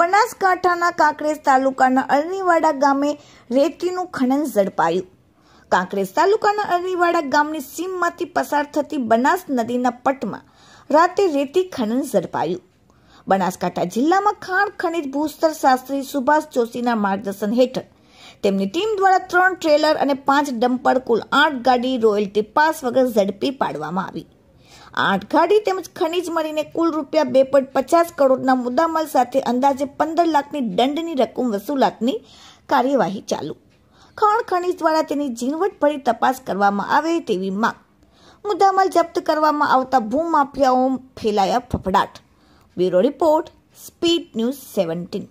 બનાસકાંઠાના કાંકરેજ તાલુકાના અરણીવાડા ગામે રેતીનું ખનન ઝડપાયું કાંકરેજ તાલુકાના અરણીવાડા ગામની સીમમાંથી પસાર થતી બનાસ નદીના પટમાં રાતે રેતી ખનન ઝડપાયું બનાસકાંઠા જિલ્લામાં ખાણ ખનિજ ભૂસ્તર શાસ્ત્રી સુભાષ જોશીના માર્ગદર્શન હેઠળ તેમની ટીમ દ્વારા ત્રણ ટ્રેલર અને પાંચ ડમ્પર કુલ આઠ ગાડી રોયલ્ટી પાસ વગર ઝડપી પાડવામાં આવી આઠગાડી તેમજ ખનીજ મળીને કુલ રૂપિયા બે પોઈન્ટ પચાસ કરોડના મુદ્દામાલ સાથે અંદાજે પંદર લાખની દંડની રકમ વસૂલાતની કાર્યવાહી ચાલુ ખાણ ખનીજ દ્વારા તેની ઝીણવટભરી તપાસ કરવામાં આવે તેવી માંગ મુદ્દામાલ જપ્ત કરવામાં આવતા ભૂમાફિયાઓ ફેલાયા ફફડાટ bureau report speed news seventeen